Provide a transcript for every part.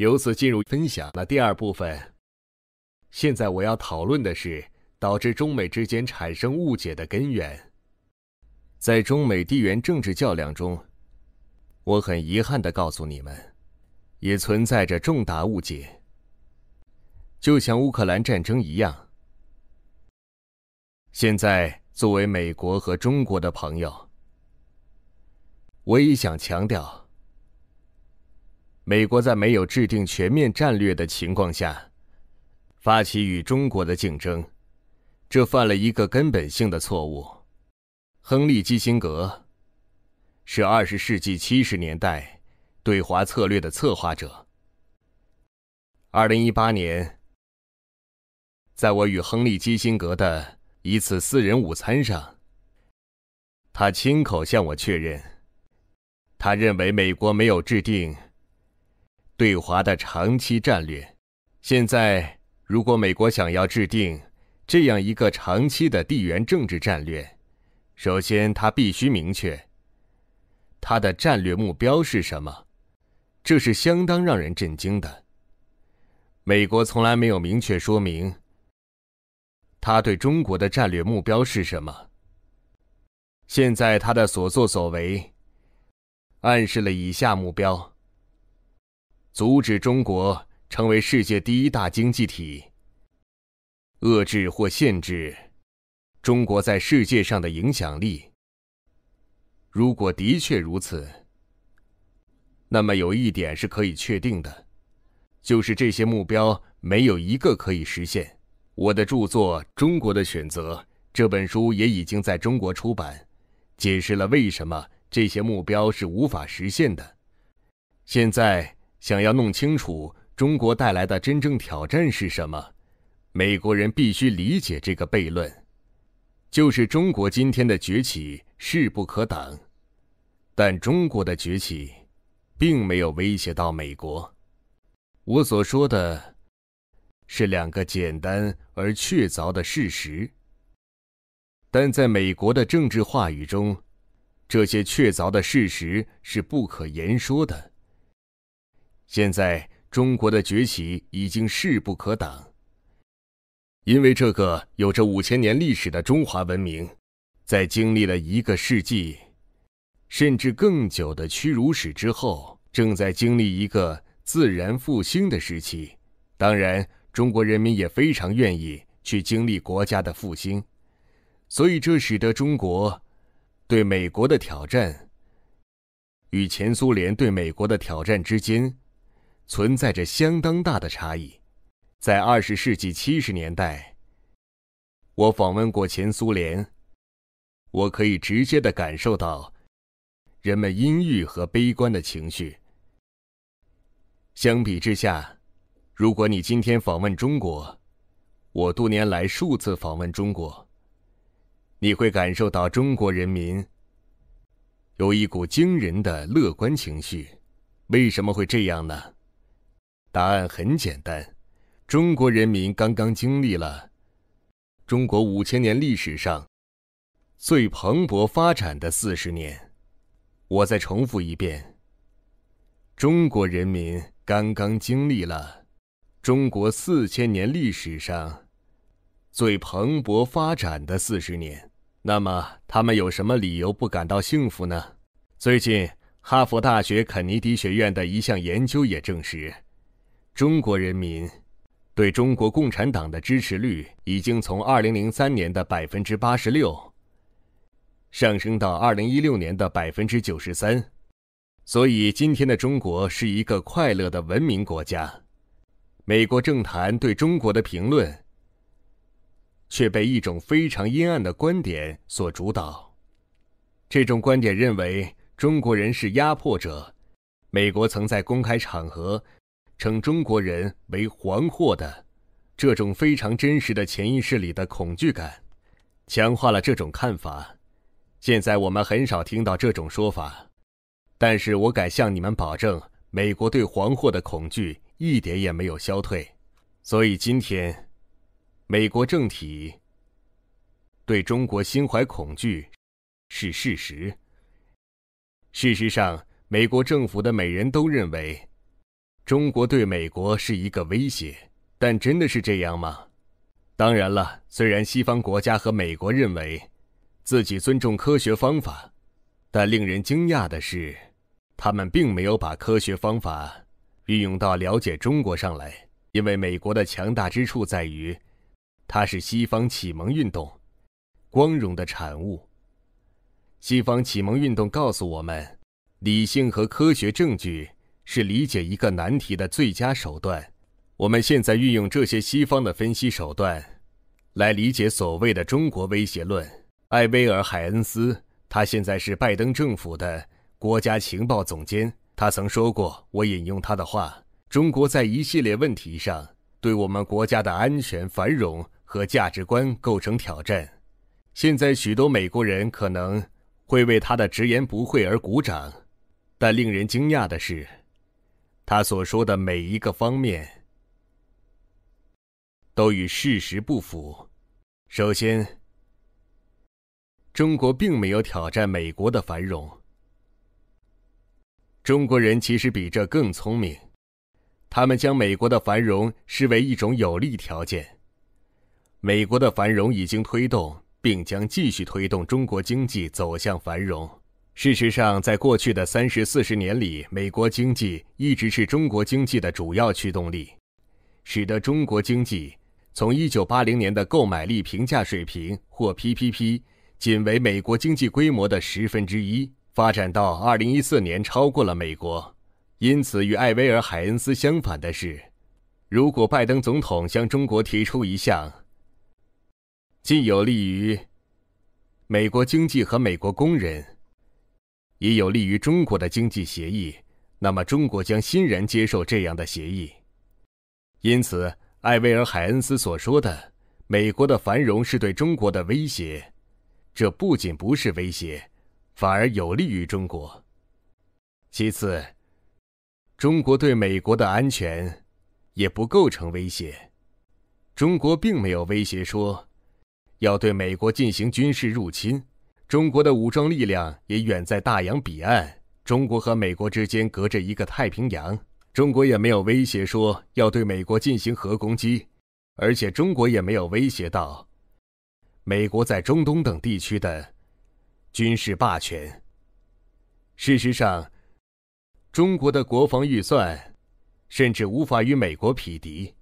由此进入分享的第二部分。现在我要讨论的是导致中美之间产生误解的根源。在中美地缘政治较量中，我很遗憾地告诉你们，也存在着重大误解。就像乌克兰战争一样。现在作为美国和中国的朋友，我也想强调。美国在没有制定全面战略的情况下，发起与中国的竞争，这犯了一个根本性的错误。亨利·基辛格是二十世纪七十年代对华策略的策划者。二零一八年，在我与亨利·基辛格的一次私人午餐上，他亲口向我确认，他认为美国没有制定。对华的长期战略，现在如果美国想要制定这样一个长期的地缘政治战略，首先它必须明确它的战略目标是什么。这是相当让人震惊的。美国从来没有明确说明他对中国的战略目标是什么。现在他的所作所为暗示了以下目标。阻止中国成为世界第一大经济体，遏制或限制中国在世界上的影响力。如果的确如此，那么有一点是可以确定的，就是这些目标没有一个可以实现。我的著作《中国的选择》这本书也已经在中国出版，解释了为什么这些目标是无法实现的。现在。想要弄清楚中国带来的真正挑战是什么，美国人必须理解这个悖论：就是中国今天的崛起势不可挡，但中国的崛起并没有威胁到美国。我所说的，是两个简单而确凿的事实，但在美国的政治话语中，这些确凿的事实是不可言说的。现在中国的崛起已经势不可挡。因为这个有着五千年历史的中华文明，在经历了一个世纪，甚至更久的屈辱史之后，正在经历一个自然复兴的时期。当然，中国人民也非常愿意去经历国家的复兴，所以这使得中国对美国的挑战，与前苏联对美国的挑战之间。存在着相当大的差异。在二十世纪七十年代，我访问过前苏联，我可以直接的感受到人们阴郁和悲观的情绪。相比之下，如果你今天访问中国，我多年来数次访问中国，你会感受到中国人民有一股惊人的乐观情绪。为什么会这样呢？答案很简单，中国人民刚刚经历了中国五千年历史上最蓬勃发展的四十年。我再重复一遍，中国人民刚刚经历了中国四千年历史上最蓬勃发展的四十年。那么，他们有什么理由不感到幸福呢？最近，哈佛大学肯尼迪学院的一项研究也证实。中国人民对中国共产党的支持率已经从二零零三年的百分之八十六上升到二零一六年的百分之九十三，所以今天的中国是一个快乐的文明国家。美国政坛对中国的评论却被一种非常阴暗的观点所主导，这种观点认为中国人是压迫者。美国曾在公开场合。称中国人为“黄祸”的这种非常真实的潜意识里的恐惧感，强化了这种看法。现在我们很少听到这种说法，但是我敢向你们保证，美国对“黄祸”的恐惧一点也没有消退。所以今天，美国政体对中国心怀恐惧是事实。事实上，美国政府的每人都认为。中国对美国是一个威胁，但真的是这样吗？当然了，虽然西方国家和美国认为自己尊重科学方法，但令人惊讶的是，他们并没有把科学方法运用到了解中国上来。因为美国的强大之处在于，它是西方启蒙运动光荣的产物。西方启蒙运动告诉我们，理性和科学证据。是理解一个难题的最佳手段。我们现在运用这些西方的分析手段，来理解所谓的“中国威胁论”。艾威尔·海恩斯，他现在是拜登政府的国家情报总监。他曾说过，我引用他的话：“中国在一系列问题上对我们国家的安全、繁荣和价值观构成挑战。”现在许多美国人可能会为他的直言不讳而鼓掌，但令人惊讶的是。他所说的每一个方面都与事实不符。首先，中国并没有挑战美国的繁荣。中国人其实比这更聪明，他们将美国的繁荣视为一种有利条件。美国的繁荣已经推动，并将继续推动中国经济走向繁荣。事实上，在过去的三十四十年里，美国经济一直是中国经济的主要驱动力，使得中国经济从一九八零年的购买力评价水平或 PPP 仅为美国经济规模的十分之一，发展到二零一四年超过了美国。因此，与艾威尔·海恩斯相反的是，如果拜登总统向中国提出一项，既有利于美国经济和美国工人，也有利于中国的经济协议，那么中国将欣然接受这样的协议。因此，艾薇尔·海恩斯所说的“美国的繁荣是对中国的威胁”，这不仅不是威胁，反而有利于中国。其次，中国对美国的安全也不构成威胁。中国并没有威胁说要对美国进行军事入侵。中国的武装力量也远在大洋彼岸，中国和美国之间隔着一个太平洋。中国也没有威胁说要对美国进行核攻击，而且中国也没有威胁到美国在中东等地区的军事霸权。事实上，中国的国防预算甚至无法与美国匹敌。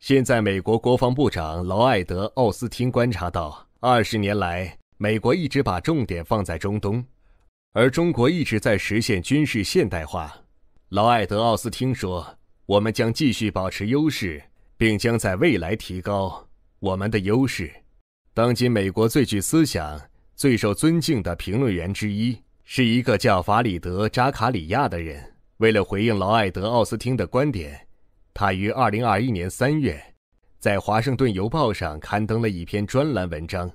现在，美国国防部长劳埃德·奥斯汀观察到，二十年来。美国一直把重点放在中东，而中国一直在实现军事现代化。劳埃德·奥斯汀说：“我们将继续保持优势，并将在未来提高我们的优势。”当今美国最具思想、最受尊敬的评论员之一，是一个叫法里德·扎卡里亚的人。为了回应劳埃德·奥斯汀的观点，他于2021年3月，在《华盛顿邮报》上刊登了一篇专栏文章。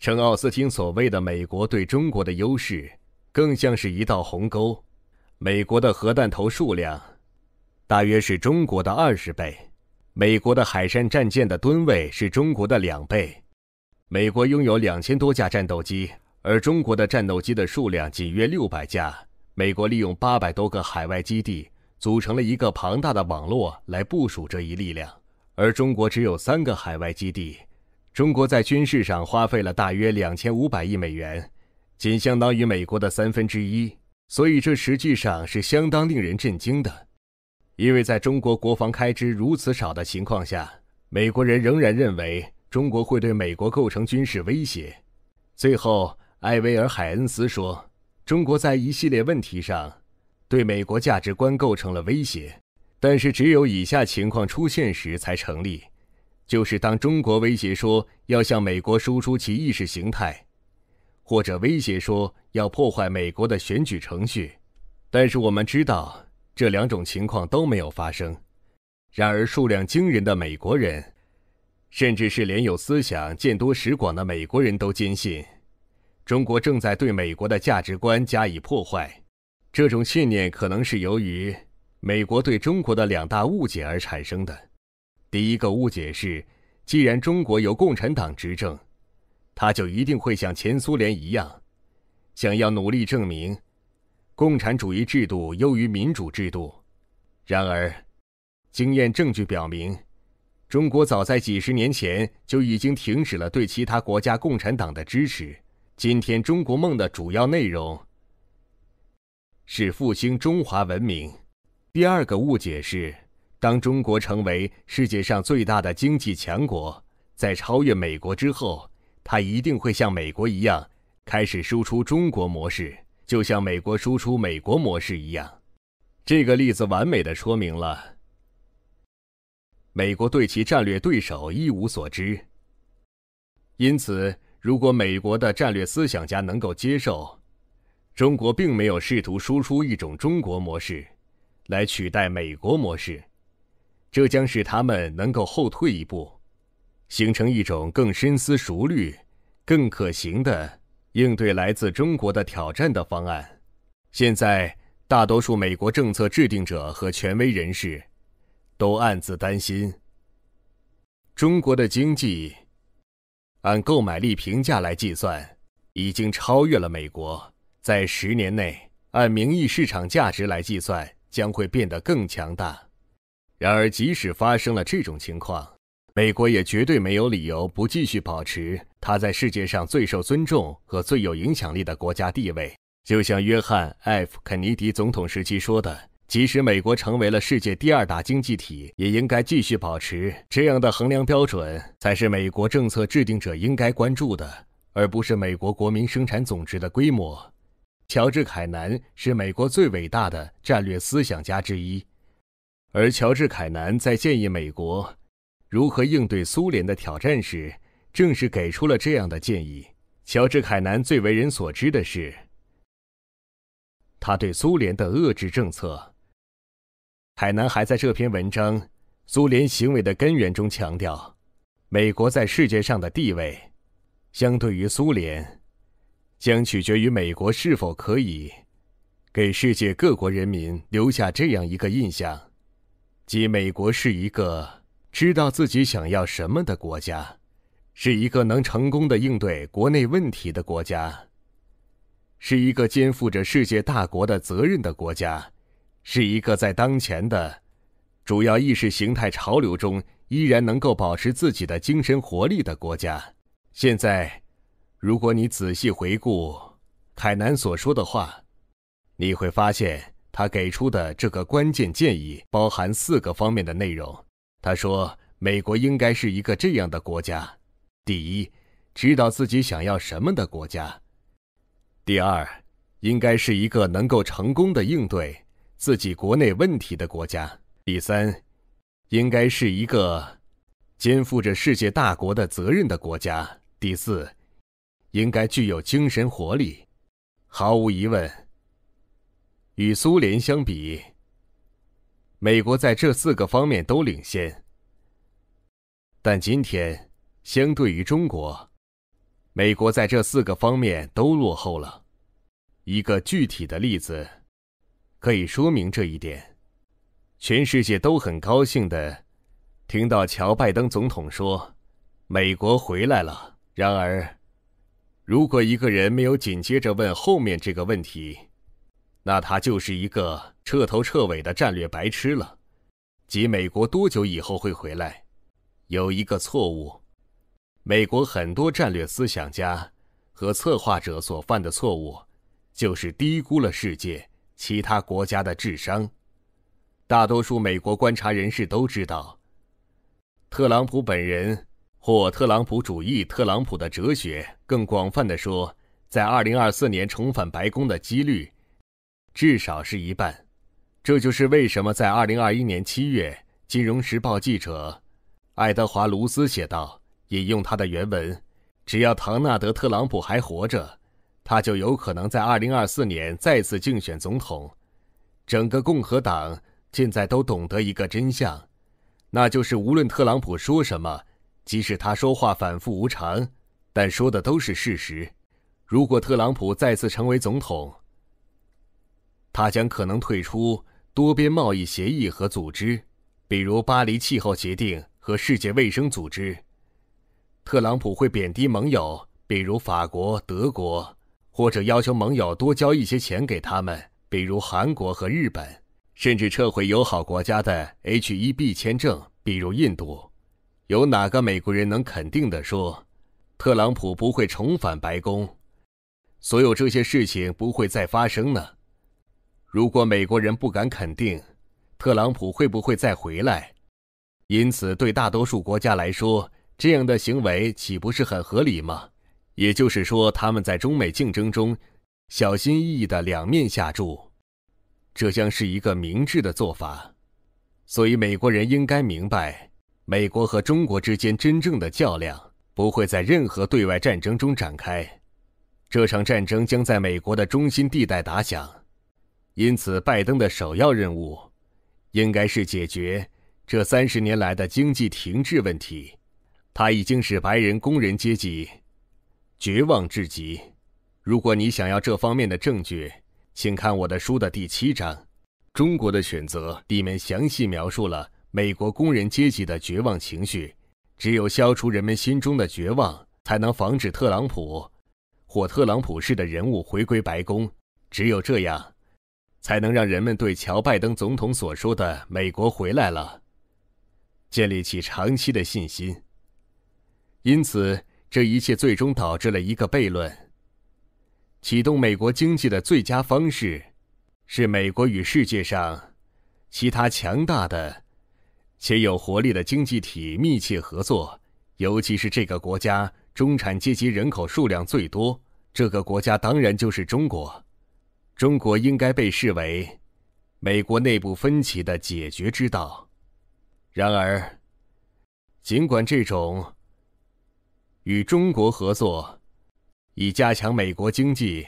称奥斯汀所谓的美国对中国的优势，更像是一道鸿沟。美国的核弹头数量大约是中国的二十倍，美国的海山战舰的吨位是中国的两倍，美国拥有两千多架战斗机，而中国的战斗机的数量仅约六百架。美国利用八百多个海外基地，组成了一个庞大的网络来部署这一力量，而中国只有三个海外基地。中国在军事上花费了大约两千五百亿美元，仅相当于美国的三分之一，所以这实际上是相当令人震惊的，因为在中国国防开支如此少的情况下，美国人仍然认为中国会对美国构成军事威胁。最后，艾薇尔·海恩斯说：“中国在一系列问题上，对美国价值观构成了威胁，但是只有以下情况出现时才成立。”就是当中国威胁说要向美国输出其意识形态，或者威胁说要破坏美国的选举程序，但是我们知道这两种情况都没有发生。然而，数量惊人的美国人，甚至是连有思想、见多识广的美国人都坚信，中国正在对美国的价值观加以破坏。这种信念可能是由于美国对中国的两大误解而产生的。第一个误解是，既然中国由共产党执政，他就一定会像前苏联一样，想要努力证明，共产主义制度优于民主制度。然而，经验证据表明，中国早在几十年前就已经停止了对其他国家共产党的支持。今天，中国梦的主要内容是复兴中华文明。第二个误解是。当中国成为世界上最大的经济强国，在超越美国之后，它一定会像美国一样，开始输出中国模式，就像美国输出美国模式一样。这个例子完美的说明了，美国对其战略对手一无所知。因此，如果美国的战略思想家能够接受，中国并没有试图输出一种中国模式，来取代美国模式。这将使他们能够后退一步，形成一种更深思熟虑、更可行的应对来自中国的挑战的方案。现在，大多数美国政策制定者和权威人士都暗自担心，中国的经济按购买力平价来计算已经超越了美国，在十年内按名义市场价值来计算将会变得更强大。然而，即使发生了这种情况，美国也绝对没有理由不继续保持它在世界上最受尊重和最有影响力的国家地位。就像约翰 ·F· 肯尼迪总统时期说的：“即使美国成为了世界第二大经济体，也应该继续保持。”这样的衡量标准才是美国政策制定者应该关注的，而不是美国国民生产总值的规模。乔治·凯南是美国最伟大的战略思想家之一。而乔治·凯南在建议美国如何应对苏联的挑战时，正是给出了这样的建议。乔治·凯南最为人所知的是，他对苏联的遏制政策。凯南还在这篇文章《苏联行为的根源》中强调，美国在世界上的地位，相对于苏联，将取决于美国是否可以给世界各国人民留下这样一个印象。即美国是一个知道自己想要什么的国家，是一个能成功的应对国内问题的国家，是一个肩负着世界大国的责任的国家，是一个在当前的主要意识形态潮流中依然能够保持自己的精神活力的国家。现在，如果你仔细回顾凯南所说的话，你会发现。他给出的这个关键建议包含四个方面的内容。他说：“美国应该是一个这样的国家：第一，知道自己想要什么的国家；第二，应该是一个能够成功的应对自己国内问题的国家；第三，应该是一个肩负着世界大国的责任的国家；第四，应该具有精神活力。毫无疑问。”与苏联相比，美国在这四个方面都领先。但今天，相对于中国，美国在这四个方面都落后了。一个具体的例子，可以说明这一点。全世界都很高兴的，听到乔拜登总统说：“美国回来了。”然而，如果一个人没有紧接着问后面这个问题，那他就是一个彻头彻尾的战略白痴了。即美国多久以后会回来？有一个错误，美国很多战略思想家和策划者所犯的错误，就是低估了世界其他国家的智商。大多数美国观察人士都知道，特朗普本人或特朗普主义、特朗普的哲学，更广泛的说，在二零二四年重返白宫的几率。至少是一半，这就是为什么在二零二一年七月，《金融时报》记者爱德华·卢斯写道（引用他的原文）：“只要唐纳德·特朗普还活着，他就有可能在二零二四年再次竞选总统。整个共和党现在都懂得一个真相，那就是无论特朗普说什么，即使他说话反复无常，但说的都是事实。如果特朗普再次成为总统。”他将可能退出多边贸易协议和组织，比如巴黎气候协定和世界卫生组织。特朗普会贬低盟友，比如法国、德国，或者要求盟友多交一些钱给他们，比如韩国和日本，甚至撤回友好国家的 H-1B 签证，比如印度。有哪个美国人能肯定地说，特朗普不会重返白宫？所有这些事情不会再发生呢？如果美国人不敢肯定，特朗普会不会再回来？因此，对大多数国家来说，这样的行为岂不是很合理吗？也就是说，他们在中美竞争中，小心翼翼的两面下注，这将是一个明智的做法。所以，美国人应该明白，美国和中国之间真正的较量不会在任何对外战争中展开，这场战争将在美国的中心地带打响。因此，拜登的首要任务，应该是解决这三十年来的经济停滞问题。他已经使白人工人阶级绝望至极。如果你想要这方面的证据，请看我的书的第七章《中国的选择》，里面详细描述了美国工人阶级的绝望情绪。只有消除人们心中的绝望，才能防止特朗普或特朗普式的人物回归白宫。只有这样。才能让人们对乔·拜登总统所说的“美国回来了”建立起长期的信心。因此，这一切最终导致了一个悖论：启动美国经济的最佳方式，是美国与世界上其他强大的且有活力的经济体密切合作，尤其是这个国家中产阶级人口数量最多。这个国家当然就是中国。中国应该被视为美国内部分歧的解决之道。然而，尽管这种与中国合作，以加强美国经济、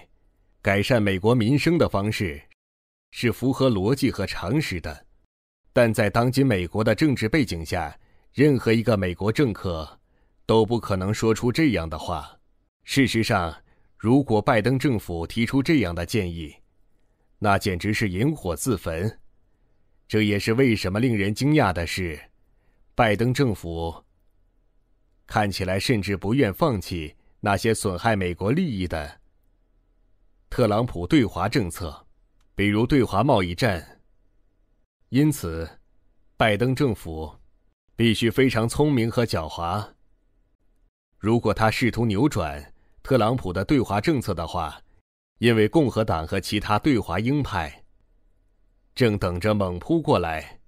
改善美国民生的方式，是符合逻辑和常识的，但在当今美国的政治背景下，任何一个美国政客都不可能说出这样的话。事实上。如果拜登政府提出这样的建议，那简直是引火自焚。这也是为什么令人惊讶的是，拜登政府看起来甚至不愿放弃那些损害美国利益的特朗普对华政策，比如对华贸易战。因此，拜登政府必须非常聪明和狡猾。如果他试图扭转，特朗普的对华政策的话，因为共和党和其他对华鹰派正等着猛扑过来，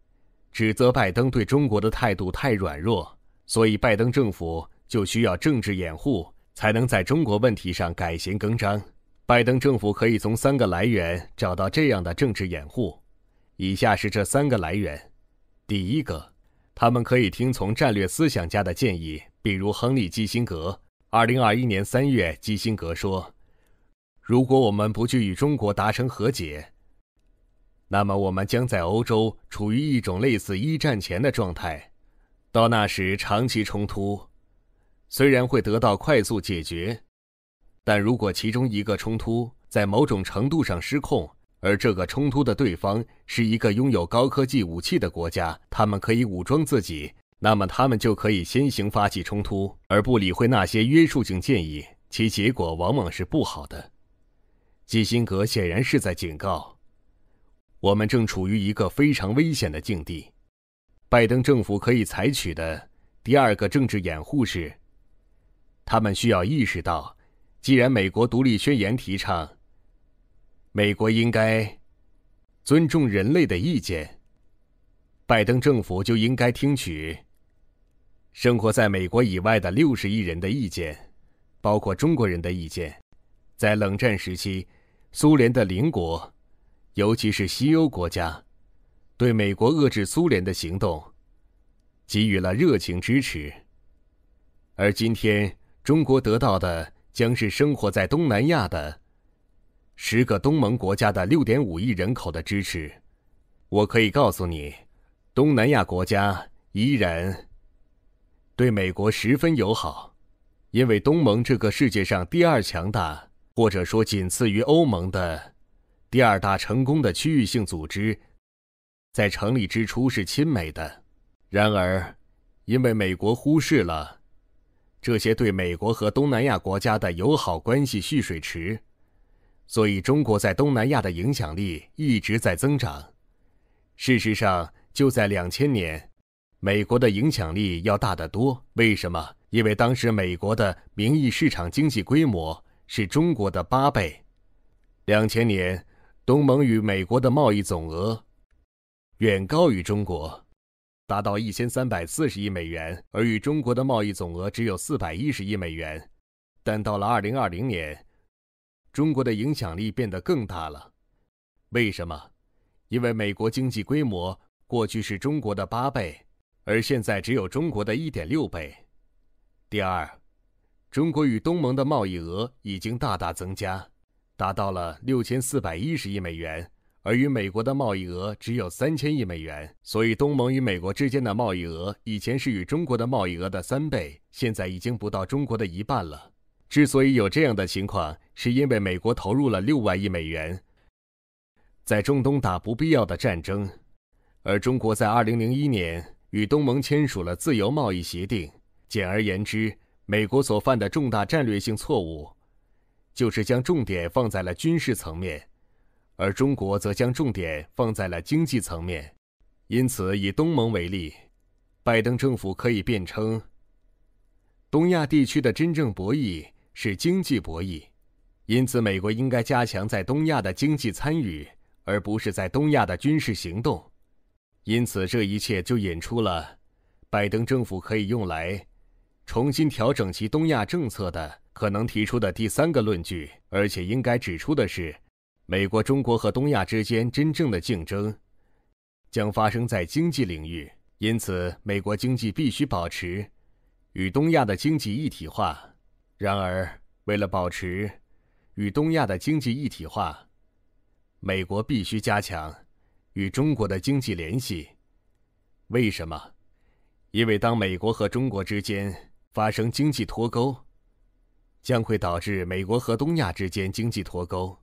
指责拜登对中国的态度太软弱，所以拜登政府就需要政治掩护，才能在中国问题上改弦更张。拜登政府可以从三个来源找到这样的政治掩护，以下是这三个来源：第一个，他们可以听从战略思想家的建议，比如亨利·基辛格。二零二一年三月，基辛格说：“如果我们不去与中国达成和解，那么我们将在欧洲处于一种类似一战前的状态。到那时，长期冲突虽然会得到快速解决，但如果其中一个冲突在某种程度上失控，而这个冲突的对方是一个拥有高科技武器的国家，他们可以武装自己。”那么他们就可以先行发起冲突，而不理会那些约束性建议，其结果往往是不好的。基辛格显然是在警告：我们正处于一个非常危险的境地。拜登政府可以采取的第二个政治掩护是：他们需要意识到，既然美国独立宣言提倡美国应该尊重人类的意见，拜登政府就应该听取。生活在美国以外的六十亿人的意见，包括中国人的意见，在冷战时期，苏联的邻国，尤其是西欧国家，对美国遏制苏联的行动，给予了热情支持。而今天，中国得到的将是生活在东南亚的，十个东盟国家的六点五亿人口的支持。我可以告诉你，东南亚国家依然。对美国十分友好，因为东盟这个世界上第二强大，或者说仅次于欧盟的第二大成功的区域性组织，在成立之初是亲美的。然而，因为美国忽视了这些对美国和东南亚国家的友好关系蓄水池，所以中国在东南亚的影响力一直在增长。事实上，就在两千年。美国的影响力要大得多，为什么？因为当时美国的名义市场经济规模是中国的八倍。两千年，东盟与美国的贸易总额远高于中国，达到一千三百四十亿美元，而与中国的贸易总额只有四百一十亿美元。但到了二零二零年，中国的影响力变得更大了，为什么？因为美国经济规模过去是中国的八倍。而现在只有中国的一点六倍。第二，中国与东盟的贸易额已经大大增加，达到了六千四百一十亿美元，而与美国的贸易额只有三千亿美元。所以，东盟与美国之间的贸易额以前是与中国的贸易额的三倍，现在已经不到中国的一半了。之所以有这样的情况，是因为美国投入了六万亿美元在中东打不必要的战争，而中国在二零零一年。与东盟签署了自由贸易协定。简而言之，美国所犯的重大战略性错误，就是将重点放在了军事层面，而中国则将重点放在了经济层面。因此，以东盟为例，拜登政府可以辩称，东亚地区的真正博弈是经济博弈，因此美国应该加强在东亚的经济参与，而不是在东亚的军事行动。因此，这一切就引出了，拜登政府可以用来重新调整其东亚政策的可能提出的第三个论据。而且，应该指出的是，美国、中国和东亚之间真正的竞争将发生在经济领域。因此，美国经济必须保持与东亚的经济一体化。然而，为了保持与东亚的经济一体化，美国必须加强。与中国的经济联系，为什么？因为当美国和中国之间发生经济脱钩，将会导致美国和东亚之间经济脱钩。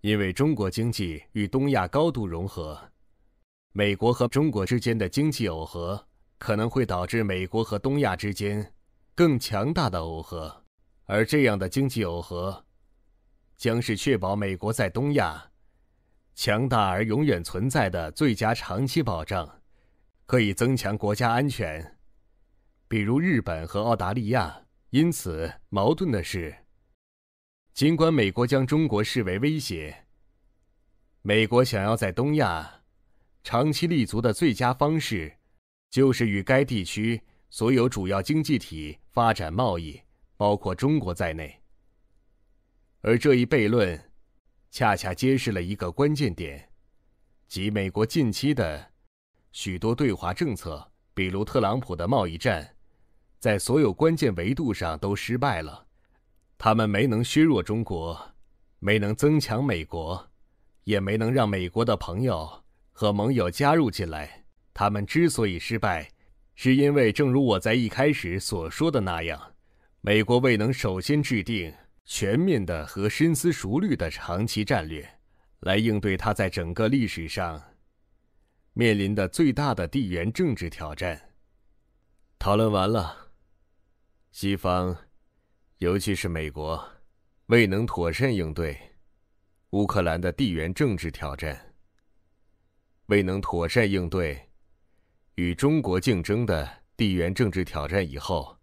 因为中国经济与东亚高度融合，美国和中国之间的经济耦合可能会导致美国和东亚之间更强大的耦合，而这样的经济耦合，将是确保美国在东亚。强大而永远存在的最佳长期保障，可以增强国家安全，比如日本和澳大利亚。因此，矛盾的是，尽管美国将中国视为威胁，美国想要在东亚长期立足的最佳方式，就是与该地区所有主要经济体发展贸易，包括中国在内。而这一悖论。恰恰揭示了一个关键点，即美国近期的许多对华政策，比如特朗普的贸易战，在所有关键维度上都失败了。他们没能削弱中国，没能增强美国，也没能让美国的朋友和盟友加入进来。他们之所以失败，是因为，正如我在一开始所说的那样，美国未能首先制定。全面的和深思熟虑的长期战略，来应对他在整个历史上面临的最大的地缘政治挑战。讨论完了，西方，尤其是美国，未能妥善应对乌克兰的地缘政治挑战，未能妥善应对与中国竞争的地缘政治挑战以后。